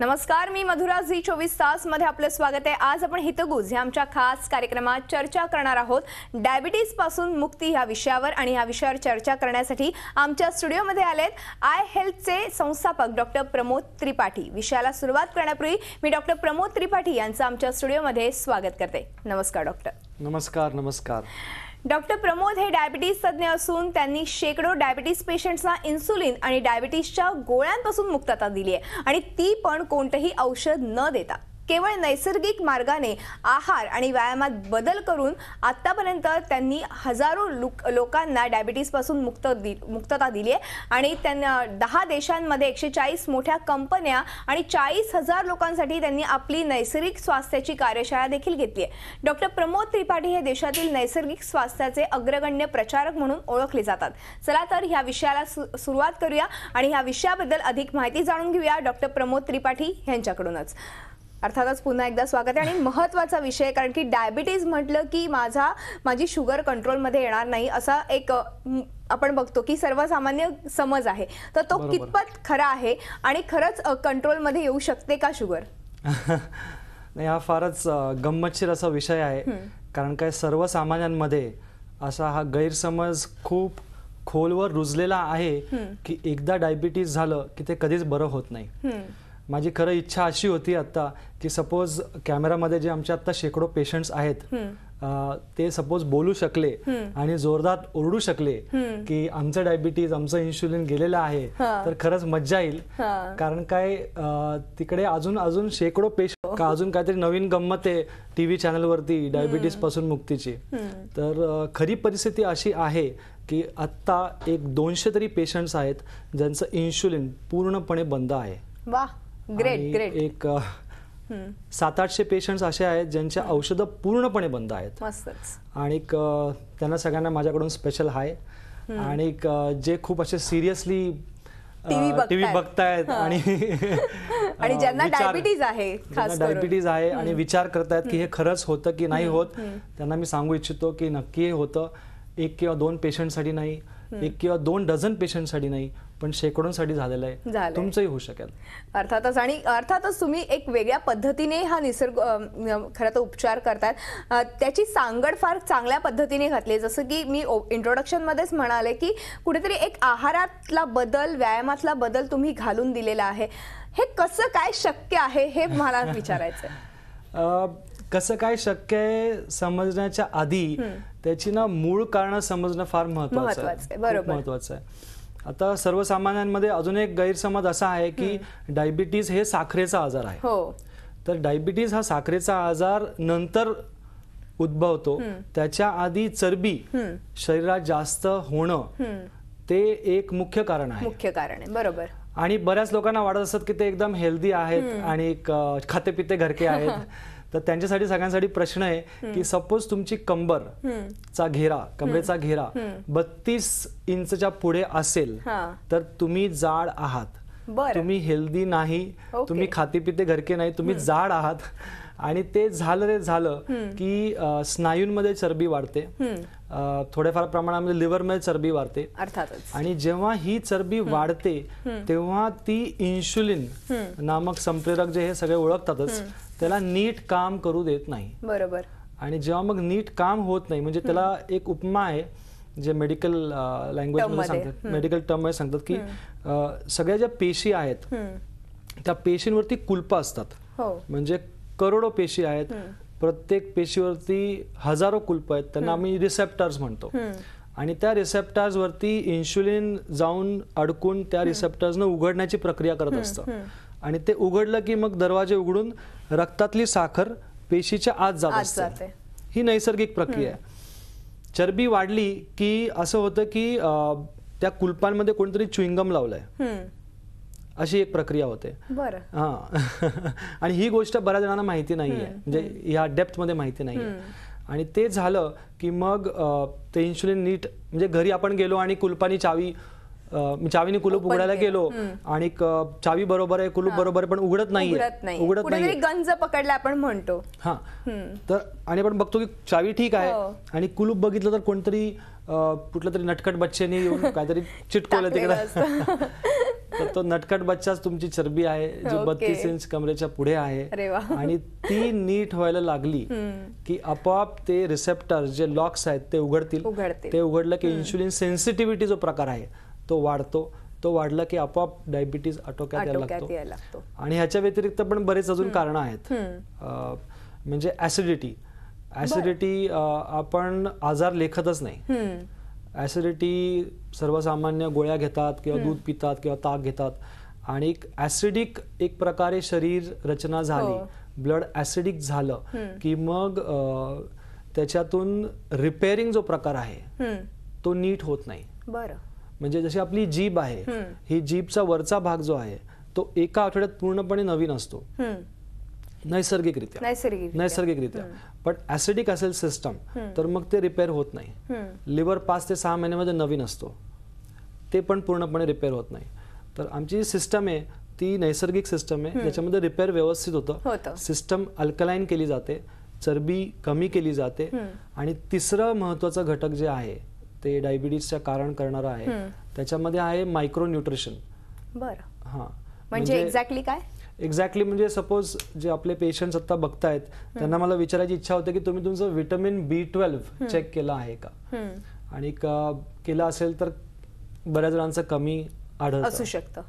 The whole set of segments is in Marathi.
नमस्कार मी मधुरा झी चोवीस तास मध्ये आपलं स्वागत आहे आज आपण हितगुज या आमच्या खास कार्यक्रमात चर्चा करणार आहोत डायबिटीज पासून मुक्ती ह्या विषयावर आणि ह्या विषयावर चर्चा करण्यासाठी आमच्या स्टुडिओमध्ये आलेत आय हेल्थचे संस्थापक डॉक्टर प्रमोद त्रिपाठी विषयाला सुरुवात करण्यापूर्वी मी डॉक्टर प्रमोद त्रिपाठी यांचं आमच्या स्टुडिओमध्ये स्वागत करते नमस्कार डॉक्टर नमस्कार नमस्कार डॉक्टर प्रमोद हे डायबिटीज तज्ज्ञ असून त्यांनी शेकडो डायबिटीज पेशंट्सना इन्सुलिन आणि डायबिटीजच्या गोळ्यांपासून मुक्तता दिली आहे आणि ती पण कोणतंही औषध न देता केवळ नैसर्गिक मार्गाने आहार आणि व्यायामात बदल करून आत्तापर्यंत त्यांनी हजारो लोक लोकांना डायबिटीजपासून मुक्त दि मुक्तता दिली आहे आणि त्यांना दहा देशांमध्ये एकशे चाळीस मोठ्या कंपन्या आणि चाळीस हजार लोकांसाठी त्यांनी आपली नैसर्गिक स्वास्थ्याची कार्यशाळा देखील घेतली आहे डॉक्टर प्रमोद त्रिपाठी हे देशातील नैसर्गिक स्वास्थ्याचे अग्रगण्य प्रचारक म्हणून ओळखले जातात चला तर ह्या विषयाला सुरुवात करूया आणि ह्या विषयाबद्दल अधिक माहिती जाणून घेऊया डॉक्टर प्रमोद त्रिपाठी यांच्याकडूनच अर्थातच पुन्हा एकदा स्वागत आहे आणि महत्वाचा विषय कारण की डायबिटीज म्हटलं की माझा माझी शुगर कंट्रोलमध्ये येणार नाही असा एक आपण बघतो की सर्वसामान्य समज आहे तर तो कितपत खरा आहे आणि खरंच कंट्रोलमध्ये येऊ शकते का शुगर नाही हा फारच गंमतशीर असा विषय आहे कारण काय सर्वसामान्यांमध्ये असा हा गैरसमज खूप खोलवर रुजलेला आहे की एकदा डायबिटीज झालं की ते कधीच बरं होत नाही माझी खरं इच्छा अशी होती आता की सपोज कॅमेरामध्ये जे आमच्या आता शेकडो पेशंट्स आहेत ते सपोज बोलू शकले आणि जोरदार ओरडू शकले की आमचं डायबिटीज आमचं इन्शुलिन गेलेलं आहे तर खरंच मज्जा येईल कारण काय तिकडे अजून अजून शेकडो पेशंट अजून काहीतरी नवीन गंमत आहे टीव्ही चॅनलवरती डायबिटीज पासून मुक्तीची तर खरी परिस्थिती अशी आहे की आत्ता एक दोनशे तरी पेशंट्स आहेत ज्यांचं इन्शुलिन पूर्णपणे बंद आहे वा ग्रेट ग्रेट एक सात आठशे पेशंट्स असे आहेत ज्यांचे औषध पूर्णपणे बंद आहेत आणि त्यांना सगळ्यांना माझ्याकडून स्पेशल हाय आणि जे खूप असे सिरियसली टीव्ही बघतायत आणि आणि ज्यांना डायबिटीज आहे डायबिटीज आहे आणि विचार करतायत की हे खरंच होतं की नाही होत त्यांना मी सांगू इच्छितो की नक्की हे होतं एक किंवा दोन पेशंटसाठी नाही एक किंवा दोन डझन पेशंटसाठी नाही पण शेकडोंसाठी झालेलं आहे तुमचंही होऊ शकेल अर्थातच आणि अर्थातच तुम्ही एक वेगळ्या पद्धतीने हा निसर्ग खरं तर उपचार करतात त्याची सांगड फार चांगल्या पद्धतीने घातली जसं की मी इंट्रोडक्शनमध्येच म्हणाले की कुठेतरी एक आहारातला बदल व्यायामातला बदल तुम्ही घालून दिलेला आहे हे कसं काय शक्य आहे हे मला विचारायचं कसं काय शक्य आहे समजण्याच्या आधी त्याची ना मूळ कारण समजणं फार महत्वाचं आहे महत्वाचं आहे आता सर्वसामान्यांमध्ये अजून एक गैरसमज असा आहे की डायबिटीज हे साखरेचा आजार आहे हो. तर डायबिटीज हा साखरेचा आजार नंतर उद्भवतो त्याच्या आधी चरबी शरीरात जास्त होणं ते एक मुख्य कारण आहे मुख्य कारण आहे बरोबर आणि बऱ्याच लोकांना वाटत असत की ते एकदम हेल्दी आहेत आणि खाते पिते घरके आहेत तर त्यांच्यासाठी सगळ्यांसाठी प्रश्न आहे की सपोज तुमची कंबर चा घेरा कमरेचा घेरा बत्तीस इंचच्या पुढे असेल तर तुम्ही जाड आहात तुम्ही हेल्दी नाही तुम्ही खाते पिते घरके नाही तुम्ही जाड आहात आणि ते झालं रे झालं की स्नायूंमध्ये चरबी वाढते थोड्याफार प्रमाणामध्ये लिव्हरमध्ये चरबी वाढते आणि जेव्हा ही चरबी वाढते तेव्हा ती इन्शुलिन नामक संप्रेरक जे हे सगळे ओळखतातच त्याला नीट काम करू देत नाही बरोबर आणि जेव्हा मग नीट काम होत नाही म्हणजे त्याला एक उपमा आहे जे मेडिकल लँग्वेज मध्ये सांगतात मेडिकल टर्म मध्ये सांगतात की सगळ्या ज्या पेशी आहेत त्या पेशींवरती कुलप असतात हो. म्हणजे करोडो पेशी आहेत प्रत्येक पेशीवरती हजारो कुलप आहेत त्यांना आम्ही रिसेप्टर्स म्हणतो आणि त्या रिसेप्टर्स वरती इन्शुलिन जाऊन अडकून त्या रिसेप्टर्स न उघडण्याची प्रक्रिया करत असतं आणि ते उघडलं की मग दरवाजे उघडून रक्तातली साखर पेशीच्या आत जात असते ही नैसर्गिक प्रक्रिया आहे चरबी वाढली की असं होतं की त्या कुलपांमध्ये कोणतरी चुईंगम लावलंय अशी एक प्रक्रिया होते हा आणि ही गोष्ट बऱ्याच जणांना माहिती नाहीये म्हणजे ह्या मध्ये माहिती नाहीये आणि ते झालं की मग ते इन्शुलिन नीट म्हणजे घरी आपण गेलो आणि कुलपानी चावी चावीने कुलूप उघडायला गेलो आणि चावी बरोबर आहे कुलूप बरोबर आहे पण उघडत नाही उघडत नाही गंज पकडला आपण म्हणतो हा तर आणि आपण बघतो की चावी ठीक आहे हो. आणि कुलूप बघितलं तर कोणतरी कुठल्या तरी नटकट बच्चेने येऊन काहीतरी चिटकवलं तिकडे तर तो नटकट बच्चाच तुमची चरबी आहे जो बत्तीस इंच कमरेच्या पुढे आहे आणि ती नीट व्हायला लागली की आपोआप ते रिसेप्टर जे लॉक्स आहेत ते उघडतील ते उघडलं की इन्शुलिन सेन्सिटिव्हिटी जो प्रकार आहे तो वाढतो तो वाढला की आपोआप डायबिटीज आटोक्यात यायला लागतो आणि ह्याच्या व्यतिरिक्त पण बरेच अजून कारण आहेत म्हणजे ऍसिडिटी ऍसिडिटी आपण आजार लेखतच नाही ऍसिडिटी सर्वसामान्य गोळ्या घेतात किंवा दूध पितात किंवा ताक घेतात आणि ऍसिडिक एक प्रकारे शरीर रचना झाली हो. ब्लड ऍसिडिक झालं की मग त्याच्यातून रिपेअरिंग जो प्रकार आहे तो नीट होत नाही बरं म्हणजे जशी आपली जीभ आहे ही जीभचा वरचा भाग जो आहे तो एका आठवड्यात पूर्णपणे नवीन असतो नैसर्गिकरित्या नैसर्गिकरित्या पण ऍसिडिक असेल सिस्टम तर मग ते रिपेअर होत नाही लिव्हर पाच ते सहा महिन्यामध्ये नवीन असतो ते पण पूर्णपणे रिपेअर होत नाही तर आमची जी सिस्टम आहे ती नैसर्गिक सिस्टम आहे ज्याच्यामध्ये रिपेअर व्यवस्थित होतं सिस्टम अल्कलाईन केली जाते चरबी कमी केली जाते आणि तिसरं महत्वाचा घटक जे आहे ते डायबिटीजचं कारण करणार आहे त्याच्यामध्ये आहे मायक्रो न्यूट्रिशन बरं हा म्हणजे एक्झॅक्टली म्हणजे काय एक्झॅक्टली म्हणजे सपोज जे आपले पेशंट आता बघतायत त्यांना मला विचारायची इच्छा होते की तुम्ही तुमचं व्हिटॅमिन बी ट्वेल्व चेक केलं आहे का आणि केलं असेल तर बऱ्याच जणांचं कमी आढळ असू शकतं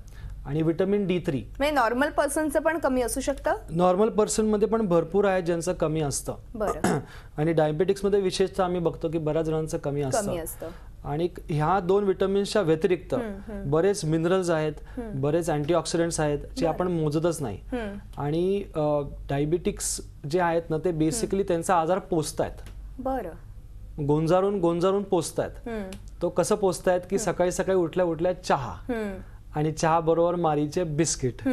आणि विटामिन डी थ्री म्हणजे नॉर्मल पर्सनचं पण कमी असू शकतं नॉर्मल पर्सन मध्ये पण भरपूर आहे ज्यांचं कमी असतं आणि डायबेटिक्स मध्ये विशेषतः आम्ही बघतो की बऱ्याच जणांचं कमी असतं आणि ह्या दोन विटामिन्सच्या व्यतिरिक्त बरेच मिनरल्स आहेत बरेच अँटीऑक्सिडंट्स आहेत जे आपण मोजतच नाही आणि डायबिटिक्स जे आहेत ना ते बेसिकली त्यांचा आजार पोचतायत बरं गोंजारून गोंजारून पोचतायत तो कसं पोचतायत की सकाळी सकाळी उठल्या उठल्या चहा आणि चहा बरोबर मारीचे बिस्किट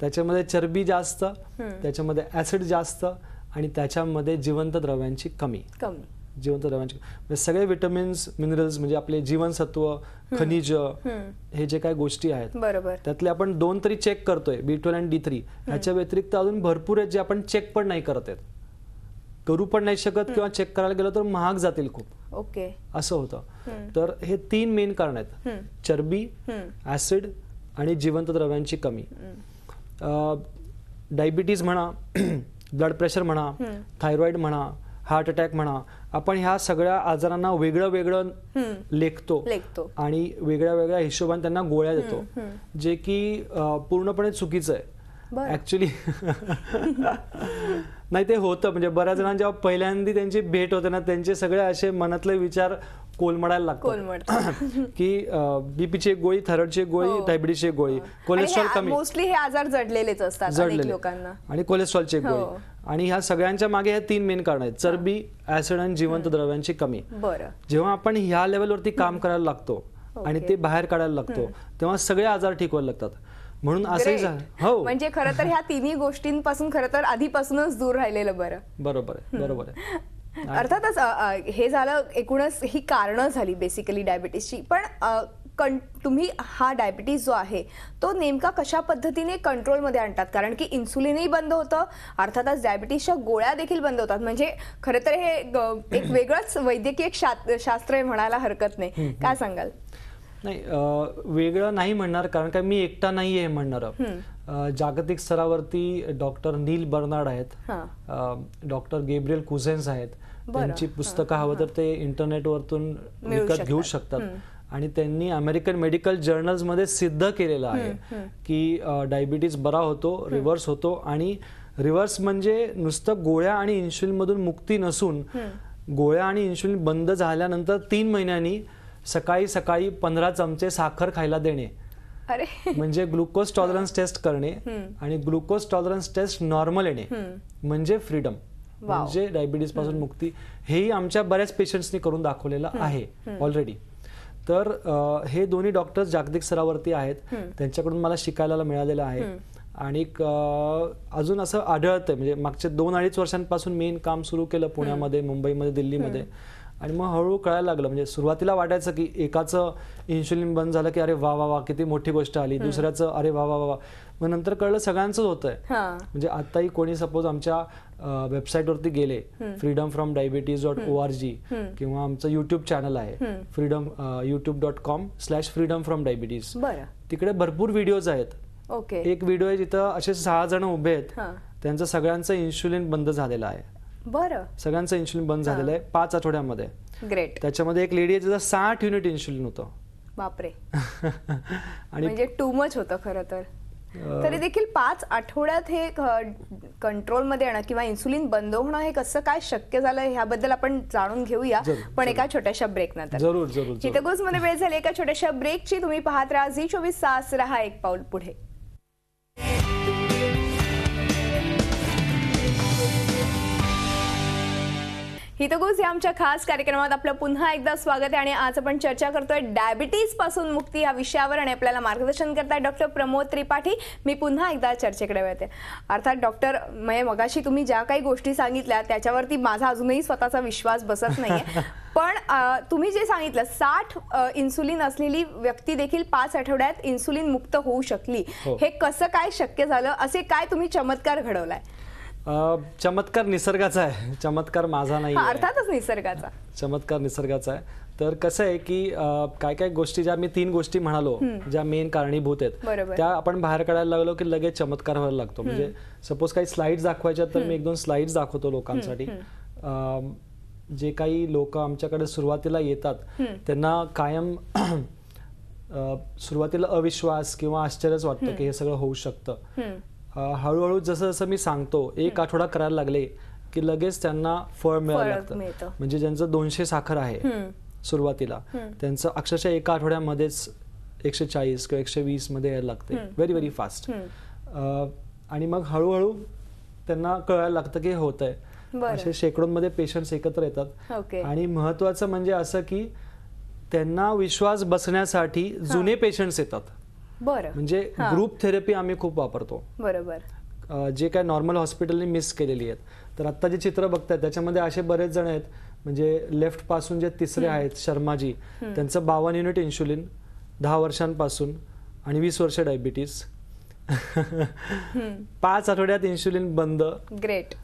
त्याच्यामध्ये चरबी जास्त त्याच्यामध्ये ऍसिड जास्त आणि त्याच्यामध्ये जिवंत द्रव्यांची कमी कमी जिवंत द्रव्यांची म्हणजे सगळे विटमिन्स मिनरल्स म्हणजे आपले जीवनसत्व खनिज हे जे काही गोष्टी आहेत बरोबर त्यातले आपण दोन तरी चेक करतोय बी ट्वेल्व आणि डी थ्री ह्याच्या व्यतिरिक्त अजून भरपूर आहेत जे आपण चेक पण नाही करत आहेत करू पण नाही शकत किंवा चेक करायला गेलो तर महाग जातील खूप ओके असं होतं तर हे तीन मेन कारण आहेत चरबी ऍसिड आणि जिवंत द्रव्यांची कमी डायबिटीज म्हणा ब्लड प्रेशर म्हणा थायरॉइड म्हणा हार्ट अटॅक म्हणा आपण ह्या सगळ्या आजारांना वेगळं वेगळं लेखतो आणि वेगळ्या वेगळ्या हिशोबाने त्यांना गोळ्या देतो जे की पूर्णपणे चुकीचं आहे ऍक्च्युली नाही ते होतं म्हणजे बऱ्याच जणांना जेव्हा पहिल्यांदा त्यांची भेट होते ना त्यांचे सगळे असे मनातले विचार कोलमडायला लागतो की बीपीची एक गोळी थायरॉइडची एक गोळी डायबिटीसची हो. एक गोळी कोलेस्ट्रॉल कमी मोस्टली हे आजार जडलेलेच असतात जडलेले लोकांना आणि कोलेस्ट्रॉलची एक हो. गोळी आणि ह्या सगळ्यांच्या मागे ह्या तीन मेन कारण आहेत चरबी ऍसिड आणि जिवंत द्रव्यांची कमी जेव्हा आपण ह्या लेवलवरती काम करायला लागतो आणि ते बाहेर काढायला लागतो तेव्हा सगळे आजार ठीक व्हायला लागतात म्हणून असंही झालं हो म्हणजे खरं तर ह्या तिन्ही गोष्टींपासून खरं तर आधीपासूनच दूर राहिलेलं बरं बरोबर बरोबर अर्थातच हे झालं एकूणच ही कारण झाली बेसिकली डायबिटीसची पण तुम्ही हा डायबिटीस जो आहे तो नेमका कशा पद्धतीने कंट्रोलमध्ये आणतात कारण की इन्सुलिनही बंद होतं अर्थातच डायबिटीसच्या गोळ्या देखील बंद होतात म्हणजे खरं तर हे एक वेगळंच वैद्यकीय शास्त्र आहे म्हणायला हरकत नाही काय सांगाल नाही वेगळं नाही म्हणणार कारण का मी एकटा नाही आहे म्हणणार जागतिक स्तरावरती डॉक्टर नील बर्नाड आहेत डॉक्टर गेब्रियल कुझेन्स आहेत त्यांची पुस्तकं हवं तर ते वरतून विकत घेऊ शकतात आणि त्यांनी अमेरिकन मेडिकल मध्ये सिद्ध केलेलं आहे की डायबिटीज बरा होतो रिव्हर्स होतो आणि रिव्हर्स म्हणजे नुसतं गोळ्या आणि मधून मुक्ती नसून गोळ्या आणि इन्शुलिन बंद झाल्यानंतर तीन महिन्यांनी सकाळी सकाळी पंधरा चमचे साखर खायला देणे अरे म्हणजे ग्लुकोज टॉलरन्स टेस्ट करणे आणि ग्लुकोज टॉलरन्स टेस्ट नॉर्मल येणे म्हणजे फ्रीडम म्हणजे डायबिटीज पासून मुक्ती हेही आमच्या बऱ्याच पेशंट्सनी करून दाखवलेलं आहे ऑलरेडी तर हे दोन्ही डॉक्टर्स जागतिक स्तरावरती आहेत त्यांच्याकडून मला शिकायला मिळालेलं आहे आणि अजून असं आढळतं म्हणजे मागच्या दोन अडीच वर्षांपासून मेन काम सुरू केलं पुण्यामध्ये मुंबईमध्ये दिल्लीमध्ये आणि मग हळूहळू कळायला लागलं म्हणजे सुरुवातीला वाटायचं की एकाचं इन्शुलिन बंद झालं की अरे वा वा वा किती मोठी गोष्ट आली दुसऱ्याचं अरे वा वा वा मग नंतर कळलं सगळ्यांचंच होतं म्हणजे आताही कोणी सपोज आमच्या वेबसाईट वरती गेले freedom from diabetes dot O R G किंवा आमचं युट्यूब चॅनल आहे freedom YouTube dot com slash freedom from diabetes तिकडे भरपूर व्हिडिओज आहेत ओके एक व्हिडिओ आहे जिथं असे सहा जण उभे आहेत त्यांचं सगळ्यांचं इन्शुलिन बंद झालेलं आहे बरं सगळ्यांचं इन्शुलिन बंद झालेलं आहे पाच आठवड्यामध्ये ग्रेट त्याच्यामध्ये एक लेडी आहे तिचं साठ युनिट इन्शुलिन होतं बापरे आणि म्हणजे टू मच होतं खरं तर तरी देखील पाच आठवड्यात हे कंट्रोलमध्ये येणं किंवा इन्सुलिन बंद होणं हे कसं काय शक्य झालं ह्याबद्दल आपण जाणून घेऊया पण एका छोट्याशा ब्रेक नंतर जरूर जरूर मध्ये वेळ झाली एका छोट्याशा ब्रेकची तुम्ही पाहत राहा झी चोवीस तास रहा एक पाऊल पुढे हितगुज या आमच्या खास कार्यक्रमात आपलं पुन्हा एकदा स्वागत आहे आणि आज आपण चर्चा करतोय डायबिटीज पासून मुक्ती या विषयावर आणि आपल्याला मार्गदर्शन करताय डॉक्टर प्रमोद त्रिपाठी मी पुन्हा एकदा चर्चेकडे वळते अर्थात डॉक्टर मय म्हणजे मगाशी तुम्ही ज्या काही गोष्टी सांगितल्या त्याच्यावरती माझा अजूनही स्वतःचा विश्वास बसत नाहीये पण तुम्ही जे सांगितलं साठ इन्सुलिन असलेली व्यक्ती देखील पाच आठवड्यात इन्सुलिन मुक्त होऊ शकली हो. हे कसं काय शक्य झालं असे काय तुम्ही चमत्कार घडवलाय चमत्कार निसर्गाचा आहे चमत्कार माझा नाही अर्थातच निसर्गाचा चमत्कार निसर्गाचा आहे तर कसं आहे की काय काय गोष्टी ज्या मी तीन गोष्टी म्हणालो ज्या मेन कारणीभूत आहेत त्या आपण बाहेर काढायला लागलो की लगेच चमत्कार व्हायला लागतो म्हणजे सपोज काही स्लाइड दाखवायच्या तर मी एक दोन स्लाइड दाखवतो लोकांसाठी जे काही लोक आमच्याकडे सुरुवातीला येतात त्यांना कायम सुरुवातीला अविश्वास किंवा आश्चर्यच वाटतं की हे सगळं होऊ शकतं हळूहळू जसं जसं मी सांगतो एक आठवडा करायला लागले की लगेच त्यांना फळ मिळालं लागतं म्हणजे ज्यांचं दोनशे साखर आहे सुरुवातीला त्यांचं अक्षरशः एका आठवड्यामध्येच एकशे चाळीस किंवा एकशे वीस मध्ये यायला लागते व्हेरी व्हेरी फास्ट आणि मग हळूहळू त्यांना कळायला लागतं की होत आहे असे शेकडोंमध्ये पेशंट्स एकत्र येतात आणि महत्वाचं म्हणजे असं की त्यांना विश्वास बसण्यासाठी जुने पेशंट्स येतात बरं म्हणजे ग्रुप थेरपी आम्ही खूप वापरतो बरोबर जे काय नॉर्मल हॉस्पिटलने मिस केलेली आहेत तर आता जे चित्र बघतायत त्याच्यामध्ये असे बरेच जण आहेत म्हणजे लेफ्ट पासून जे तिसरे आहेत शर्माजी त्यांचं बावन युनिट इन्शुलिन दहा वर्षांपासून आणि वीस वर्ष डायबिटीस पाच आठवड्यात इन्शुलिन बंद ग्रेट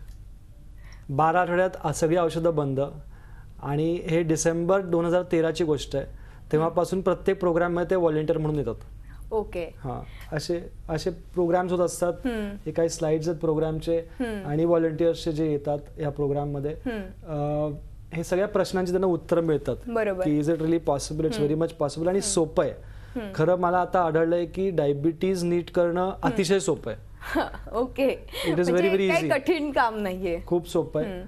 बारा आठवड्यात सगळी औषधं बंद आणि हे डिसेंबर दोन हजार तेराची गोष्ट आहे तेव्हापासून प्रत्येक प्रोग्राममध्ये ते व्हॉलेंटिअर म्हणून येतात ओके हा असे असे प्रोग्राम्स होत असतात हे काही स्लाइड्स आहेत प्रोग्रामचे आणि व्हॉलंटिअर्सचे जे येतात या प्रोग्राम मध्ये हे सगळ्या प्रश्नांची त्यांना उत्तर मिळतात की is it really possible it's very much possible आणि सोपं आहे खरं मला आता आढळलंय की डायबिटीज नीट करणं अतिशय सोपं आहे okay it is very very easy कठीण काम नाहीये खूप सोपं आहे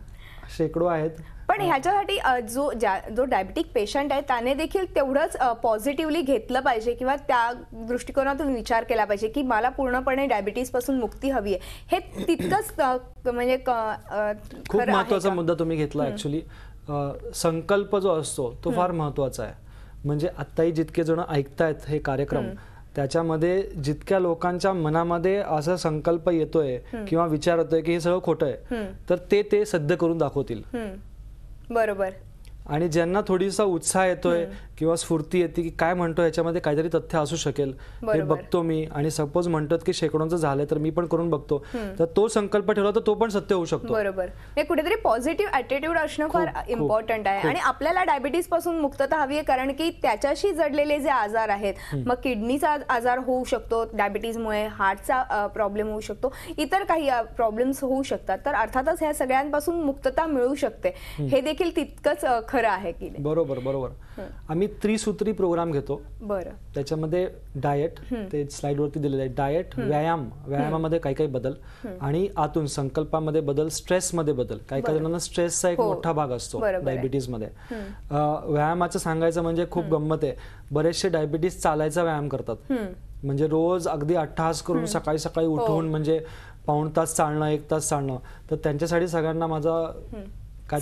शेकडो आहेत पण ह्याच्यासाठी जो जो डायबिटिक पेशंट आहे त्याने देखील तेवढंच पॉझिटिव्हली घेतलं पाहिजे किंवा त्या दृष्टिकोनातून विचार केला पाहिजे की मला पूर्णपणे पासून मुक्ती हवी आहे हे तितकंच म्हणजे खूप महत्वाचा मुद्दा तुम्ही घेतला ऍक्च्युली संकल्प जो असतो तो फार महत्वाचा आहे म्हणजे आत्ताही जितके जण ऐकतायत हे कार्यक्रम त्याच्यामध्ये जितक्या लोकांच्या मनामध्ये असा संकल्प येतोय किंवा विचार होतोय की हे सगळं खोटं आहे तर ते ते सिद्ध करून दाखवतील बरोबर आणि ज्यांना थोडीसा उत्साह येतोय किंवा स्फूर्ती येते की काय म्हणतो याच्यामध्ये काहीतरी तथ्य असू शकेल हे बघतो मी आणि सपोज म्हणतात की शेकडोंचं झालं तर मी पण करून बघतो तर तो संकल्प ठेवला तर तो पण सत्य होऊ शकतो बरोबर हे कुठेतरी पॉझिटिव्ह ऍटिट्यूड असणं फार इम्पॉर्टंट आहे आणि आपल्याला डायबिटीज पासून मुक्तता हवी आहे कारण की त्याच्याशी जडलेले जे आजार आहेत मग किडनीचा आजार होऊ शकतो डायबिटीजमुळे हार्टचा प्रॉब्लेम होऊ शकतो इतर काही प्रॉब्लेम्स होऊ शकतात तर अर्थातच ह्या सगळ्यांपासून मुक्तता मिळू शकते हे देखील तितकंच खरं आहे की बरोबर बरोबर आम्ही त्रिसूत्री प्रोग्राम घेतो बरं त्याच्यामध्ये डायट ते वरती दिलेलं आहे डायट व्यायाम व्यायामामध्ये काही काही बदल आणि आतून संकल्पामध्ये बदल स्ट्रेसमध्ये बदल काही काही जणांना स्ट्रेसचा एक हो. मोठा भाग असतो मध्ये व्यायामाचं सांगायचं म्हणजे खूप गंमत आहे बरेचसे डायबिटीज चालायचा व्यायाम करतात म्हणजे रोज अगदी अठ्ठास करून सकाळी सकाळी हो. उठून म्हणजे पाऊण तास चालणं एक तास चालणं तर त्यांच्यासाठी सगळ्यांना माझा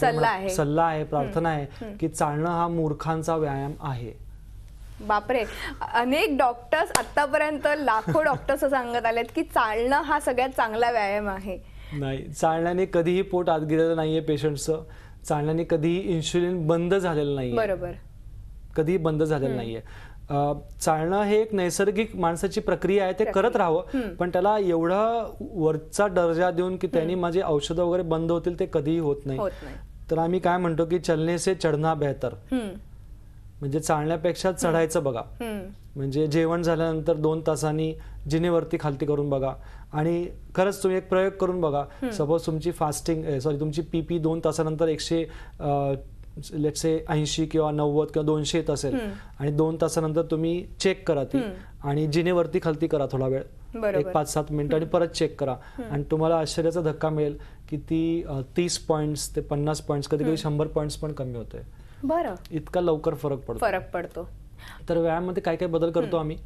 सल्ला आहे सल्ला आहे प्रार्थना आहे की चालणं हा मूर्खांचा व्यायाम आहे बापरे अनेक डॉक्टर्स आतापर्यंत लाखो डॉक्टर्स सांगत आलेत की चालणं हा सगळ्यात चांगला व्यायाम आहे नाही चालण्याने कधीही पोट आत गेलेलं नाहीये पेशंटचं चालण्याने कधीही इन्शुलिन बंद झालेलं नाही बरोबर कधीही बंद झालेलं नाहीये चालणं हे एक नैसर्गिक माणसाची प्रक्रिया आहे ते करत राहावं पण त्याला एवढा वरचा दर्जा देऊन की त्यांनी माझे औषधं वगैरे बंद होतील ते कधीही होत नाही तर आम्ही काय म्हणतो की चलने से चढना बेहतर म्हणजे चालण्यापेक्षा चढायचं बघा म्हणजे जेवण झाल्यानंतर दोन तासांनी जिनेवरती खालती करून बघा आणि खरंच तुम्ही एक प्रयोग करून बघा सपोज तुमची फास्टिंग सॉरी तुमची पीपी दोन तासानंतर एकशे लेट से ऐंशी किंवा नव्वद किंवा दोनशे येत असेल आणि दोन तासानंतर तुम्ही चेक करा ती आणि जिनेवरती खालती करा थोडा वेळ एक पाच सात मिनिट आणि परत चेक करा आणि तुम्हाला आश्चर्याचा धक्का मिळेल की ती तीस पॉईंट्स ते पन्नास पॉइंट कधी कधी शंभर पॉईंट्स पण कमी होते बरं इतका लवकर फरक पडतो फरक पडतो तर व्यायामामध्ये काय काय बदल करतो आम्ही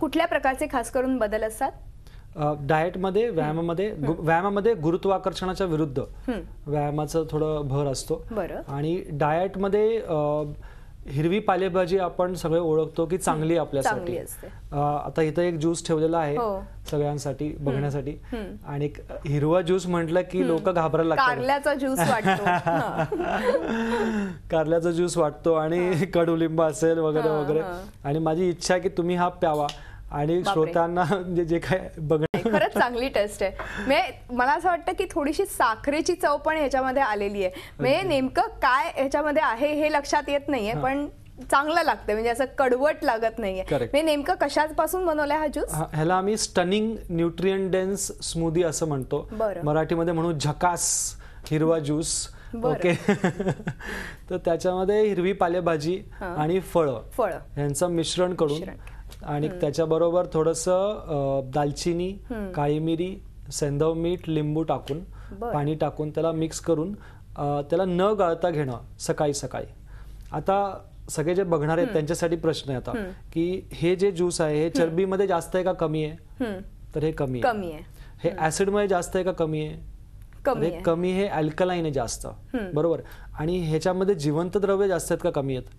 कुठल्या प्रकारचे खास करून बदल असतात डाएटमध्ये व्यायामामध्ये व्यायामामध्ये गुरुत्वाकर्षणाच्या विरुद्ध व्यायामाचा थोडं भर असतो आणि मध्ये हिरवी पालेभाजी आपण सगळे ओळखतो की चांगली आपल्यासाठी आता इथं एक ज्यूस ठेवलेला आहे हो. सगळ्यांसाठी बघण्यासाठी आणि हिरवा ज्यूस म्हटलं की लोक घाबरायला लागतात कारल्याचा ज्यूस कारल्याचा ज्यूस वाटतो आणि कडुलिंब असेल वगैरे वगैरे आणि माझी इच्छा की तुम्ही हा प्यावा आणि श्रोतांना म्हणजे जे काय बघणे खरंच चांगली टेस्ट आहे मला असं वाटतं की थोडीशी साखरेची चव पण ह्याच्यामध्ये आलेली आहे म्हणजे नेमकं काय ह्याच्यामध्ये आहे हे लक्षात येत नाहीये पण चांगलं लागतं म्हणजे असं कडवट लागत नाहीये मी नेमकं कशाच पासून हा ज्यूस ह्याला आम्ही स्टनिंग न्यूट्रियन डेन्स स्मूदी असं म्हणतो मराठीमध्ये म्हणू झकास हिरवा ज्यूस ओके तर त्याच्यामध्ये हिरवी पालेभाजी आणि फळं यांचं मिश्रण करून आणि त्याच्याबरोबर थोडस दालचिनी काळी मिरी सेंधव मीठ लिंबू टाकून पाणी टाकून त्याला मिक्स करून त्याला न गाळता घेणं सकाळी सकाळी आता सगळे जे बघणार आहेत त्यांच्यासाठी प्रश्न आहे आता की हे जे ज्यूस आहे हे चरबीमध्ये जास्त आहे का कमी आहे तर हे कमी आहे हे ऍसिडमध्ये जास्त आहे का कमी आहे कमी कमी हे अल्कलाईन आहे जास्त बरोबर आणि ह्याच्यामध्ये जिवंत द्रव्य जास्त आहेत का कमी आहेत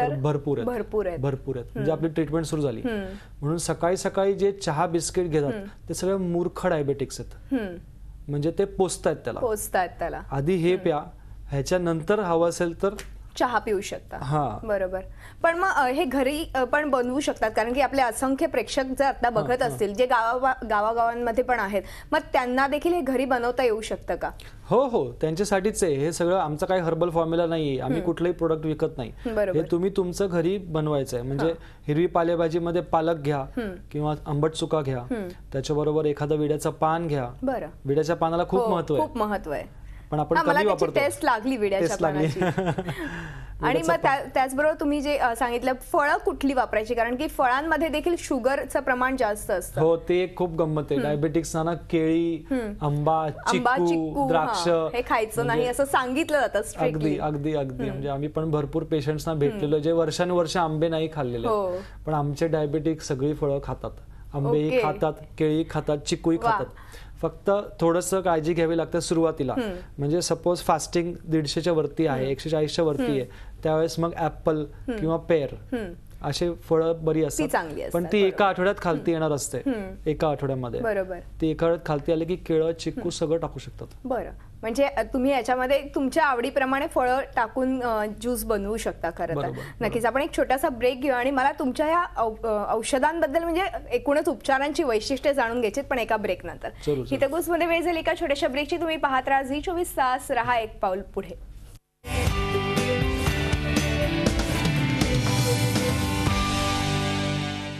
भरपूर आहेत भरपूर आहेत भरपूर आहेत म्हणजे आपली ट्रीटमेंट सुरू झाली म्हणून सकाळी सकाळी जे चहा बिस्किट घेतात ते सगळे मूर्ख डायबेटिक्स आहेत म्हणजे ते पोचतायत त्याला पोचतायत त्याला आधी हे प्या नंतर हवं असेल तर चहा पिऊ शकता बरोबर पण मग हे घरी पण बनवू शकतात कारण की आपले असंख्य प्रेक्षक जे आता बघत असतील जे गावा गावागावांमध्ये पण आहेत मग त्यांना देखील हे घरी बनवता येऊ शकतं का हो हो त्यांच्यासाठीच आहे हे सगळं आमचं काही हर्बल फॉर्म्युला नाहीये आम्ही कुठलंही प्रोडक्ट विकत नाही हे तुम्ही तुमचं घरी बनवायचं आहे म्हणजे हिरवी पालेभाजीमध्ये पालक घ्या किंवा आंबट सुका घ्या त्याच्याबरोबर एखादा विड्याचं पान घ्या विड्याच्या पानाला खूप हो, महत्व आहे खूप महत्व आहे पण आपण कधी वापरतो टेस्ट लागली विड्याच्या पानाची आणि मग त्याचबरोबर तुम्ही जे सांगितलं फळं कुठली वापरायची कारण की फळांमध्ये देखील शुगरचं प्रमाण जास्त असतं हो ते खूप गंमत आहे डायबेटिक्सना ना केळी आंबा चिकू द्राक्ष हे खायचं नाही म्हणजे असं सांगितलं जातं अगदी अगदी अगदी म्हणजे आम्ही पण भरपूर पेशंट्सना भेटलेलो जे वर्षानुवर्ष आंबे नाही खाल्लेले हो. पण आमचे डायबेटिक सगळी फळं खातात आंबेही खातात केळी खातात चिकूही खातात फक्त थोडंसं काळजी घ्यावी लागतं सुरुवातीला म्हणजे सपोज फास्टिंग दीडशेच्या वरती आहे एकशे चाळीसच्या वरती आहे त्यावेळेस मग ऍपल किंवा पेर असे फळ बरी असतात पण ती एका आठवड्यात खालती येणार असते एका आठवड्यामध्ये बरोबर ती एका आठवड्यात खालती आले की केळं चिक्कू सगळं टाकू शकतात बरं म्हणजे तुम्ही याच्यामध्ये तुमच्या आवडीप्रमाणे फळं टाकून ज्यूस बनवू शकता खरं तर नक्कीच आपण एक छोटासा ब्रेक घेऊ आणि मला तुमच्या ह्या औषधांबद्दल म्हणजे एकूणच उपचारांची वैशिष्ट्ये जाणून घ्यायची पण एका ब्रेक नंतर हितगुस मध्ये वेळ झाली का छोट्याशा ब्रेकची तुम्ही पाहत राहा झी चोवीस तास रहा एक पाऊल पुढे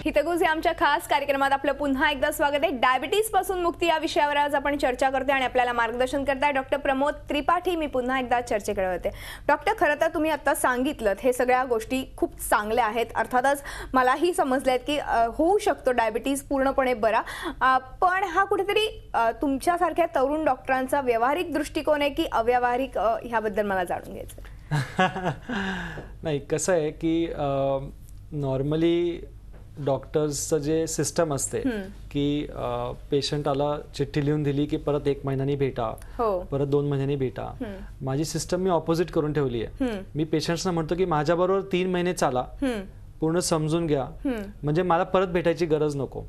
हितगुजी आमच्या खास कार्यक्रमात आपलं पुन्हा एकदा स्वागत आहे डायबिटीस पासून मुक्ती या विषयावर आज आपण चर्चा करते आणि आपल्याला मार्गदर्शन करताय डॉक्टर प्रमोद त्रिपाठी मी पुन्हा एकदा चर्चेकडे होते डॉक्टर खरं तर तुम्ही आता सांगितलं हे सगळ्या गोष्टी खूप चांगल्या आहेत अर्थातच मलाही समजल्या आहेत की होऊ शकतो डायबिटीज पूर्णपणे बरा पण हा कुठेतरी तुमच्यासारख्या तरुण डॉक्टरांचा व्यावहारिक दृष्टिकोन आहे की अव्यावहारिक ह्याबद्दल मला जाणून घ्यायचं नाही कसं आहे की नॉर्मली डॉक्टर्सचं जे सिस्टम असते की आला चिठ्ठी लिहून दिली की परत एक महिन्यानी भेटा हो. परत दोन महिन्यांनी भेटा माझी सिस्टम मी ऑपोजिट करून ठेवली आहे मी पेशंट्सना म्हणतो की माझ्याबरोबर तीन महिने चाला पूर्ण समजून घ्या म्हणजे मला परत भेटायची गरज नको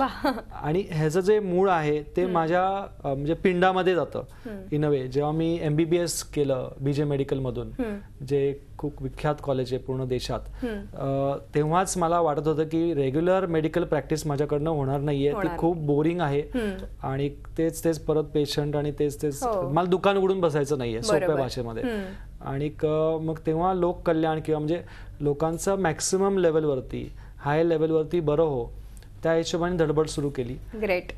आणि ह्याचं जे मूळ आहे ते माझ्या म्हणजे पिंडामध्ये जातं इन अ वे जेव्हा मी एमबीबीएस केलं बीजे मेडिकल मधून जे खूप विख्यात कॉलेज आहे पूर्ण देशात तेव्हाच मला वाटत होतं की रेग्युलर मेडिकल प्रॅक्टिस माझ्याकडनं होणार नाहीये ती खूप बोरिंग आहे आणि तेच तेच परत पेशंट आणि तेच तेच हो. मला दुकान उघडून बसायचं नाहीये सोप्या भाषेमध्ये आणि मग तेव्हा लोक कल्याण किंवा म्हणजे लोकांचं मॅक्सिमम लेवलवरती हाय लेवलवरती बरं हो त्या हिशोबाने धडबड सुरू केली ग्रेट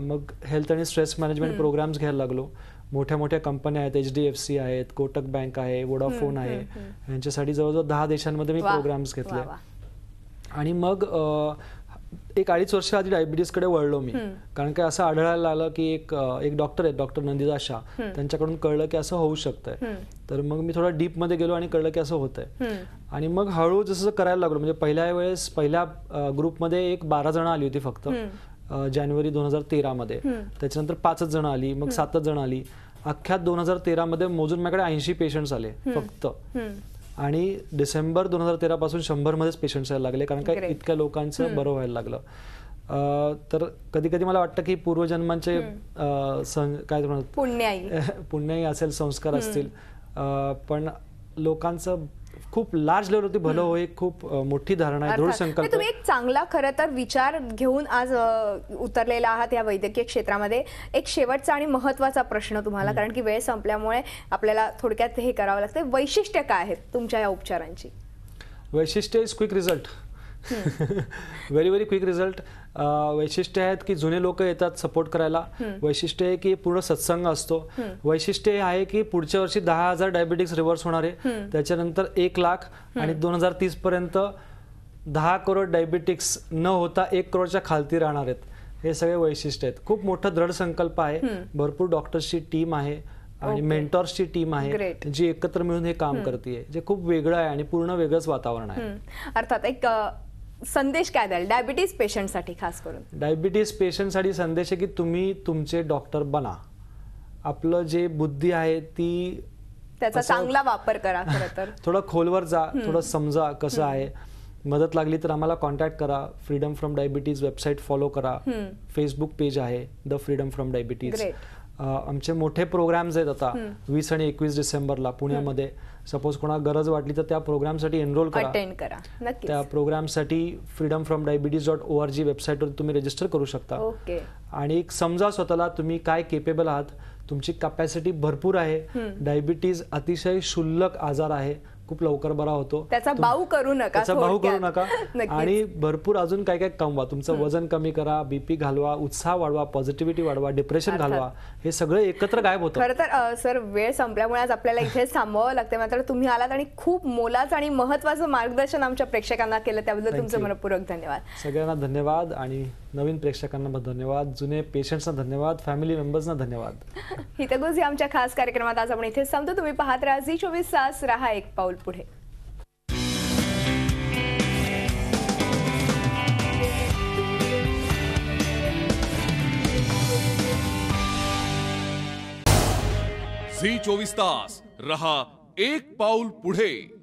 मग हेल्थ आणि स्ट्रेस मॅनेजमेंट प्रोग्राम्स घ्यायला लागलो मोठ्या मोठ्या कंपन्या आहेत एच डी एफ सी आहेत कोटक बँक आहे वोडाफोन आहे यांच्यासाठी जवळजवळ दहा देशांमध्ये मी प्रोग्राम्स घेतले आणि मग एक अडीच वर्ष आधी कडे वळलो मी कारण काय असं आढळायला लागलं की एक एक डॉक्टर आहेत डॉक्टर नंदिता शाह त्यांच्याकडून कळलं की असं होऊ शकतंय तर मग मी थोडा मध्ये गेलो आणि कळलं की असं होतंय आणि मग हळूहळू जसं करायला लागलो म्हणजे पहिल्या वेळेस पहिल्या ग्रुपमध्ये एक बारा जण आली होती फक्त जानेवारी दोन हजार मध्ये त्याच्यानंतर पाचच जण आली मग सातच जण आली अख्ख्या दोन हजार मध्ये मोजून माझ्याकडे ऐंशी पेशंट्स आले फक्त आणि डिसेंबर दोन हजार तेरापासून शंभरमध्येच पेशंट्स यायला लागले कारण काय इतक्या लोकांचं बरं व्हायला लागलं तर कधी कधी मला वाटतं की पूर्वजन्मांचे काय पुण्याही असेल संस्कार असतील पण लोकांचं खूप लार्ज लेवलवरती भलं होय खूप मोठी धारणा आहे दृढ संकल्प तुम्ही एक चांगला खरं तर विचार घेऊन आज उतरलेला आहात या वैद्यकीय क्षेत्रामध्ये एक शेवटचा आणि महत्वाचा प्रश्न तुम्हाला कारण की वेळ संपल्यामुळे आपल्याला थोडक्यात हे करावं लागतं वैशिष्ट्य काय आहेत तुमच्या या उपचारांची वैशिष्ट्य is quick result very very quick result वैशिष्ट्य आहेत की जुने लोक येतात सपोर्ट करायला वैशिष्ट्य आहे की पूर्ण सत्संग असतो वैशिष्ट्य हे आहे की पुढच्या वर्षी दहा हजार डायबेटिक्स रिव्हर्स होणार आहे त्याच्यानंतर एक लाख आणि दोन हजार तीस पर्यंत दहा करोड डायबिटिक्स न होता एक करोडच्या खालती राहणार आहेत हे सगळे वैशिष्ट्य आहेत खूप मोठा दृढ संकल्प आहे भरपूर डॉक्टर्सची टीम आहे आणि मेंटॉर्सची टीम आहे जी एकत्र मिळून हे काम करते जे खूप वेगळं आहे आणि पूर्ण वेगळंच वातावरण आहे अर्थात एक संदेश काय द्याल डायबिटीज पेशंटसाठी खास करून डायबिटीज पेशंटसाठी संदेश आहे की तुम्ही तुमचे डॉक्टर बना आपलं जे बुद्धी आहे ती त्याचा चांगला वापर करा तर थोडं खोलवर जा थोडं समजा कसं आहे मदत लागली तर आम्हाला कॉन्टॅक्ट करा freedom from diabetes website follow करा फेसबुक पेज आहे द फ्रीडम फ्रॉम डायबिटीज आमचे मोठे प्रोग्राम्स आहेत आता वीस आणि एकवीस डिसेंबरला पुण्यामध्ये सपोज कोणा गरज वाटली तर त्या प्रोग्रामसाठी एनरोल करा अटेंड करा साठी त्या प्रोग्रामसाठी freedom from diabetes dot O R G वेबसाईटवर तुम्ही रजिस्टर करू शकता ओके आणि समजा स्वतःला तुम्ही काय केपेबल आहात तुमची कॅपॅसिटी भरपूर आहे डायबिटीज अतिशय शुल्लक आजार आहे खूप लवकर बरा होतो त्याचा भाऊ करू नका त्याचा भाऊ करू नका आणि भरपूर अजून काय काय कमवा तुमचं वजन कमी करा बीपी घालवा उत्साह वाढवा पॉझिटिव्हिटी वाढवा डिप्रेशन घालवा हे सगळं एकत्र गायब होतं खरं तर सर वेळ संपल्यामुळे आज आपल्याला इथे थांबावं लागतं मात्र तुम्ही आलात आणि खूप मोलाचं आणि महत्वाचं मार्गदर्शन आमच्या प्रेक्षकांना केलं त्याबद्दल तुमचं मनपूर्वक धन्यवाद सगळ्यांना धन्यवाद आणि नवीन प्रेक्षकांना धन्यवाद जुने पेशंट्सना धन्यवाद फॅमिली मेंबर्सना धन्यवाद ही तर गोष्टी आमच्या खास कार्यक्रमात आज आपण इथे संपतो तुम्ही पाहत राहा झी चोवीस तास राहा एक पाऊल पुढे झी चोवीस तास रहा एक पाऊल पुढे